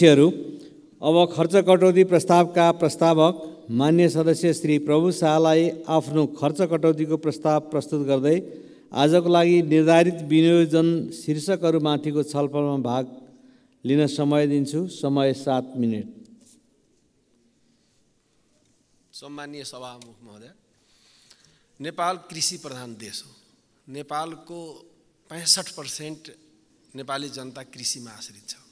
पक्षहरू अब खर्च कटौती प्रस्तावका प्रस्तावक मान्य सदस्य श्री प्रभु शाहलाई आफ्नो खर्च कटौतीको प्रस्ताव प्रस्तुत गर्दै आजको लागि निर्धारित विनियोजन शीर्षकहरूमाथिको छलफलमा भाग लिन समय दिन्छु समय सात मिनट सम्मानीय सभामुख महोदय नेपाल कृषि प्रधान देश हो नेपालको पैँसठ पर्सेन्ट नेपाली जनता कृषिमा आश्रित छ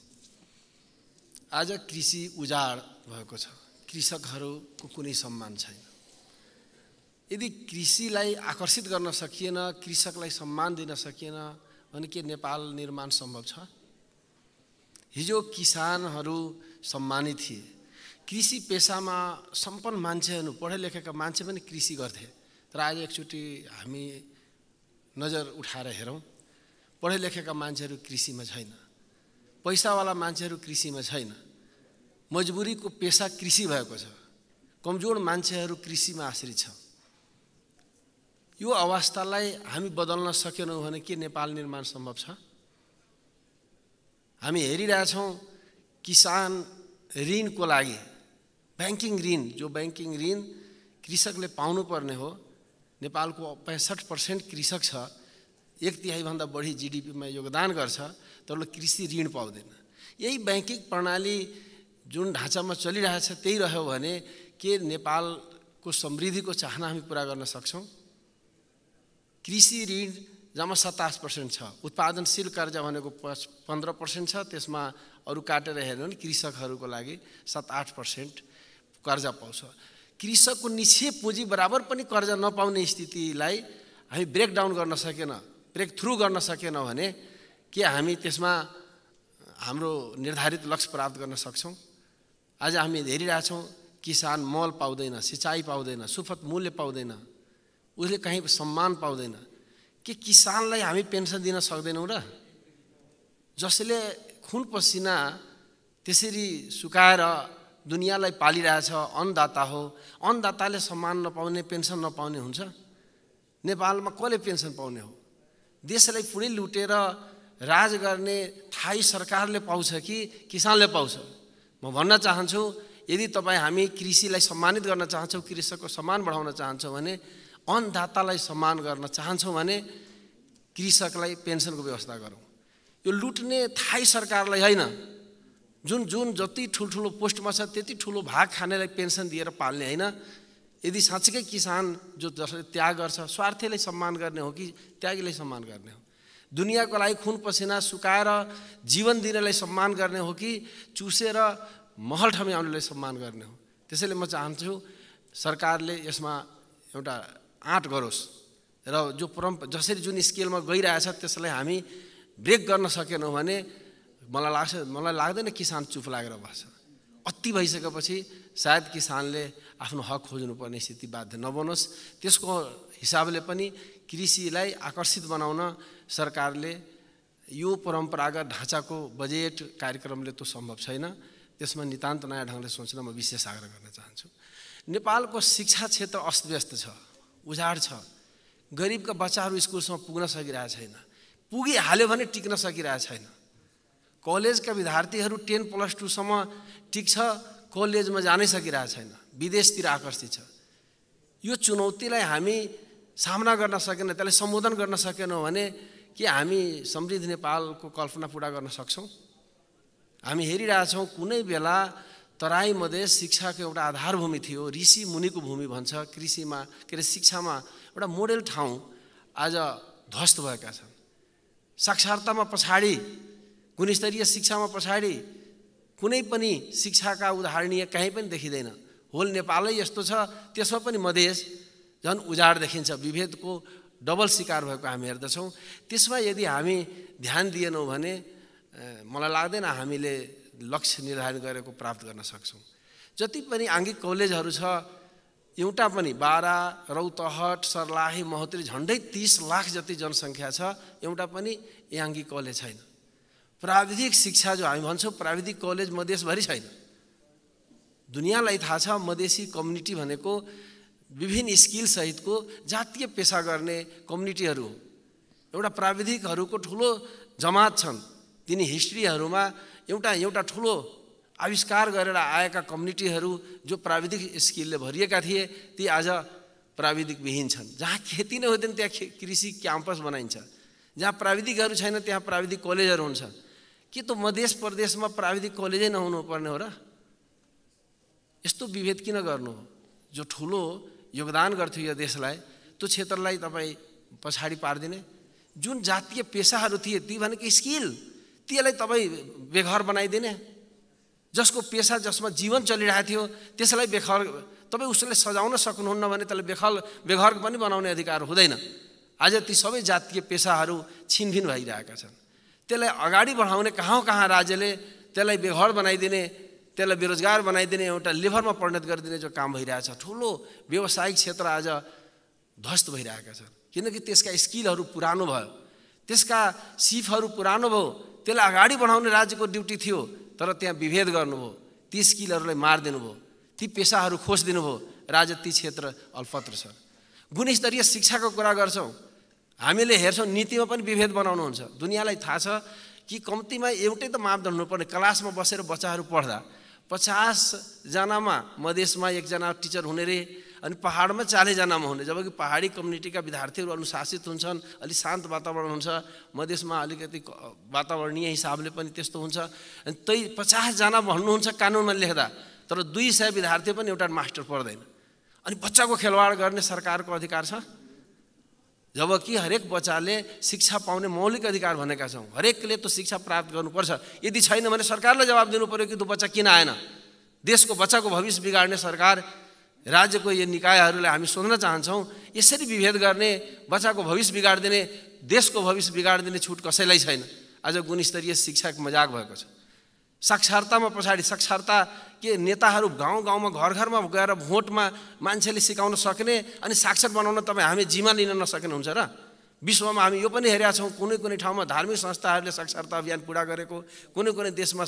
आज कृषि उजाड भएको छ कृषकहरूको कुनै सम्मान छैन यदि कृषिलाई आकर्षित गर्न सकिएन कृषकलाई सम्मान दिन सकिएन भने के नेपाल निर्माण सम्भव छ हिजो किसानहरू सम्मानित थिए कृषि पेसामा सम्पन्न मान्छेहरू पढे लेखेका मान्छे पनि कृषि गर्थे तर आज एकचोटि हामी नजर उठाएर हेरौँ पढे लेखेका मान्छेहरू कृषिमा छैन पैसावाला मान्छेहरू कृषिमा छैन मजबुरीको पेसा कृषि भएको छ कमजोर मान्छेहरू कृषिमा आश्रित छ यो अवस्थालाई हामी बदल्न सकेनौँ भने के नेपाल निर्माण सम्भव छ हामी हेरिरहेछौँ किसान ऋणको लागि ब्याङ्किङ ऋण जो ब्याङ्किङ ऋण कृषकले पाउनुपर्ने हो नेपालको पैँसठ पर्सेन्ट कृषक छ एक तिहाईभन्दा बढी जिडिपीमा योगदान गर्छ तर कृषि ऋण पाउँदैन यही ब्याङ्किङ प्रणाली जुन ढाँचामा चलिरहेछ त्यही रह्यो भने के नेपालको समृद्धिको चाहना हामी पुरा गर्न सक्छौँ कृषि ऋण जम्मा सतास पर्सेन्ट छ उत्पादनशील कर्जा भनेको पच पन्ध्र पर्सेन्ट छ त्यसमा अरू काटेर हेऱ्यो भने कृषकहरूको लागि सात आठ पर्सेन्ट कर्जा पाउँछ कृषकको निक्षेप पुँजी बराबर पनि कर्जा नपाउने स्थितिलाई हामी ब्रेकडाउन गर्न सकेन ब्रेक थ्रु गर्न सकेन भने के हामी त्यसमा हाम्रो निर्धारित लक्ष्य प्राप्त गर्न सक्छौँ आज हामी हेरिरहेछौँ किसान मल पाउँदैन सिँचाइ पाउँदैन सुफत मूल्य पाउँदैन उसले कहीँ सम्मान पाउँदैन के किसानलाई हामी पेन्सन दिन सक्दैनौँ र जसले खुन पसिना त्यसरी सुकाएर दुनियाँलाई पालिरहेछ अन्नदाता हो अन्नदाताले सम्मान नपाउने पेन्सन नपाउने हुन्छ नेपालमा कसले पेन्सन पाउने हो देशलाई पुरै लुटेर राज गर्ने थाई सरकारले पाउँछ कि किसानले पाउँछ म भन्न चाहन्छु यदि तपाईँ हामी कृषिलाई सम्मानित गर्न चाहन्छौँ कृषकको सम्मान बढाउन चाहन्छौँ भने अन्नदातालाई सम्मान गर्न चाहन्छौँ भने कृषकलाई पेन्सनको व्यवस्था गरौँ यो लुट्ने थाई सरकारलाई होइन जुन जुन जति ठुल्ठुलो पोस्टमा छ त्यति ठुलो भाग खानेलाई पेन्सन दिएर पाल्ने होइन यदि साँच्चीकै किसान जो जसले त्याग गर्छ स्वार्थीलाई सम्मान गर्ने हो कि त्यागीलाई सम्मान गर्ने हो दुनियाँको लागि खुन पसिना सुकाएर जीवन दिनेलाई सम्मान गर्ने हो कि चुसेर महल ठम्याउनेलाई सम्मान गर्ने हो त्यसैले म चाहन्छु सरकारले यसमा एउटा आँट गरोस् र जो परम जसरी जुन स्केलमा गइरहेछ त्यसलाई हामी ब्रेक गर्न सकेनौँ भने मलाई लाग्छ मलाई लाग्दैन किसान चुप लागेर बस्छ अति भइसकेपछि सायद किसानले आफ्नो हक खोज्नुपर्ने स्थिति बाध्य नबनोस् त्यसको हिसाबले पनि कृषिलाई आकर्षित बनाउन सरकारले यो परम्परागत ढाँचाको बजेट कार्यक्रमले त सम्भव छैन त्यसमा नितान्त नयाँ ढङ्गले सोच्न म विशेष आग्रह गर्न चाहन्छु नेपालको शिक्षा क्षेत्र अस्तव्यस्त छ उजाड छ गरिबका बच्चाहरू स्कुलसम्म पुग्न सकिरहेको छैन पुगिहाल्यो भने टिक्न सकिरहेको छैन कलेजका विद्यार्थीहरू टेन प्लस टूसम्म टिक्छ कलेजमा जानै सकिरहेको छैन विदेशतिर आकर्षित छ यो चुनौतीलाई हामी सामना गर्न सकेन त्यसलाई सम्बोधन गर्न सकेनौँ भने के हामी समृद्ध नेपालको कल्पना पुरा गर्न सक्छौँ हामी हेरिरहेछौँ कुनै बेला तराई मधेस शिक्षाको एउटा आधारभूमि थियो ऋषि मुनिको भूमि भन्छ कृषिमा के अरे शिक्षामा एउटा मोडेल ठाउँ आज ध्वस्त भएका छन् साक्षरतामा पछाडि गुणस्तरीय शिक्षामा पछाडि कुनै पनि शिक्षाका उदाहरणीय कहीँ पनि देखिँदैन होल नेपालै यस्तो छ त्यसमा पनि मधेस झन् उजाड देखिन्छ विभेदको डबल शिकार भएको हामी हेर्दछौँ त्यसमा यदि हामी ध्यान दिएनौँ भने मलाई लाग्दैन हामीले लक्ष्य निर्धारण गरेको प्राप्त गर्न सक्छौँ जति पनि आङ्गिक कलेजहरू छ एउटा पनि बारा रौतहट सर्लाही महोत्री झन्डै तिस लाख जति जनसङ्ख्या छ एउटा पनि याङ्गी कलेज छैन प्राविधिक शिक्षा जो हामी भन्छौँ प्राविधिक कलेज मधेसभरि छैन दुनियाँलाई थाहा छ मधेसी कम्युनिटी भनेको विभिन्न स्किलसहितको जातीय पेसा गर्ने कम्युनिटीहरू हो एउटा प्राविधिकहरूको ठुलो जमात छन् तिनी हिस्ट्रीहरूमा एउटा एउटा ठुलो आविष्कार गरेर आएका कम्युनिटीहरू जो प्राविधिक स्किलले भरिएका थिए ती आज प्राविधिक विहीन छन् जहाँ खेती नै हुँदैन त्यहाँ कृषि क्याम्पस बनाइन्छ जहाँ प्राविधिकहरू छैन त्यहाँ प्राविधिक कलेजहरू हुन्छ के त मधेस प्रदेशमा प्राविधिक कलेजै नहुनुपर्ने हो र यस्तो विभेद किन गर्नु हो जो ठुलो योगदान गर्थ्यो यो देशलाई त्यो क्षेत्रलाई तपाईँ पछाडि पारिदिने जुन जातीय पेसाहरू थिए ती भनेको स्किल त्यसलाई तपाईँ बेघर बनाइदिने जसको पेसा जसमा जीवन चलिरहेको थियो त्यसलाई बेखर तपाईँ उसले सजाउन सक्नुहुन्न भने त्यसलाई बेखल बेघर पनि बनाउने अधिकार हुँदैन आज ती सबै जातीय पेसाहरू छिनभिन भइरहेका छन् त्यसलाई अगाडि बढाउने कहाँ कहाँ राज्यले त्यसलाई बेघर बनाइदिने त्यसलाई बेरोजगार बनाइदिने एउटा लेभरमा परिणत गरिदिने जो काम भइरहेछ ठुलो व्यवसायिक क्षेत्र आज ध्वस्त भइरहेका छन् किनकि त्यसका स्किलहरू पुरानो भयो त्यसका सिपहरू पुरानो भयो त्यसलाई अगाडि बढाउने राज्यको ड्युटी थियो तर त्यहाँ विभेद गर्नुभयो ती स्किलहरूलाई मारिदिनु भयो ती पेसाहरू खोजिदिनु भयो राज्य ती क्षेत्र अल्पत्र छ गुणस्तरीय शिक्षाको कुरा गर्छौँ हामीले हेर्छौँ नीतिमा पनि विभेद बनाउनुहुन्छ दुनियाँलाई थाहा छ कि कम्तीमा एउटै त मापदण्ड हुनुपर्ने क्लासमा बसेर बच्चाहरू पढ्दा पचासजनामा मधेसमा एकजना टिचर हुने रे अनि पाहाडमा चालिसजनामा हुने जबकि पाहाडी कम्युनिटीका विद्यार्थीहरू अनुशासित हुन्छन् अलिक शान्त वातावरण हुन्छ मधेसमा अलिकति वातावरणीय हिसाबले पनि त्यस्तो हुन्छ अनि त्यही पचासजना भन्नुहुन्छ कानुनमा लेख्दा तर दुई सय विद्यार्थी पनि एउटा मास्टर पर्दैन अनि बच्चाको खेलवाड गर्ने सरकारको अधिकार छ जबकि हरेक बच्चाले शिक्षा पाउने मौलिक अधिकार भनेका छौँ हरेकले त्यो शिक्षा प्राप्त गर्नुपर्छ यदि छैन भने सरकारलाई जवाब दिनु पऱ्यो कि त्यो बच्चा किन आएन देशको बच्चाको भविष्य बिगाड्ने सरकार राज्यको यो निकायहरूलाई हामी सोध्न चाहन्छौँ यसरी विभेद गर्ने बच्चाको भविष्य बिगाडिदिने देशको भविष्य बिगाडिदिने छुट कसैलाई छैन आज गुणस्तरीय शिक्षाको मजाक भएको छ साक्षरतामा पछाडि साक्षरता के नेताहरू गाउँ गाउँमा घर घरमा गएर भोटमा मान्छेले सिकाउन सक्ने अनि साक्षर बनाउन तपाईँ हामी जिम्मा लिन नसक्ने हुन्छ र विश्वमा हामी यो पनि हेरेका छौँ कुनै कुनै ठाउँमा धार्मिक संस्थाहरूले साक्षरता अभियान पुरा गरेको कुनै कुनै देशमा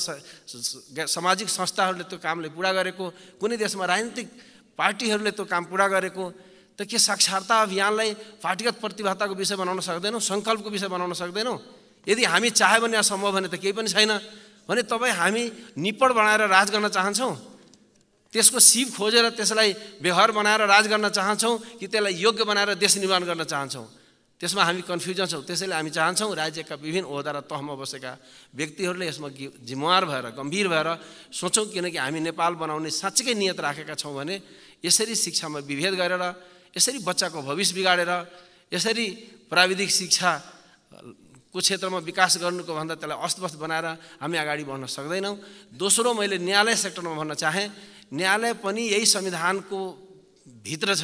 सामाजिक संस्थाहरूले त्यो कामले पुरा गरेको कुनै देशमा राजनीतिक पार्टीहरूले त्यो काम पुरा गरेको त के साक्षरता अभियानलाई पार्टीगत प्रतिभाताको विषय बनाउन सक्दैनौँ सङ्कल्पको विषय बनाउन सक्दैनौँ यदि हामी चाह्यो भने असम्भव भने त केही पनि छैन भने तपाईँ हामी निपड बनाएर राज गर्न चाहन्छौँ त्यसको शिव खोजेर त्यसलाई व्यवहार बनाएर राज गर्न चाहन्छौँ कि त्यसलाई योग्य बनाएर देश निर्माण गर्न चाहन्छौँ त्यसमा हामी कन्फ्युजन छौँ त्यसैले हामी चाहन्छौँ राज्यका विभिन्न ओहदा र तहमा बसेका व्यक्तिहरूले यसमा जिम्मेवार भएर गम्भीर भएर सोचौँ किनकि हामी नेपाल बनाउने साँच्चीकै नियत राखेका छौँ भने यसरी शिक्षामा विभेद गरेर यसरी बच्चाको भविष्य बिगाडेर यसरी प्राविधिक शिक्षा को क्षेत्रमा विकास गर्नुको भन्दा त्यसलाई अस्तव्यस्त बनाएर हामी अगाडि बढ्न सक्दैनौँ दोस्रो मैले न्यायालय सेक्टरमा भन्न चाहेँ न्यायालय पनि यही संविधानको भित्र छ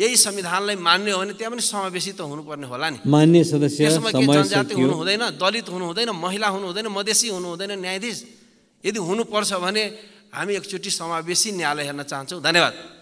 यही संविधानलाई मान्ने हो भने त्यहाँ पनि समावेशी त हुनुपर्ने होला नि मान्य सदस्य जनजाति हुनु हुँदैन दलित हुनु हुँदैन महिला हुनु हुँदैन मधेसी हुनु हुँदैन न्यायाधीश यदि हुनुपर्छ भने हामी एकचोटि समावेशी न्यायालय हेर्न चाहन्छौँ धन्यवाद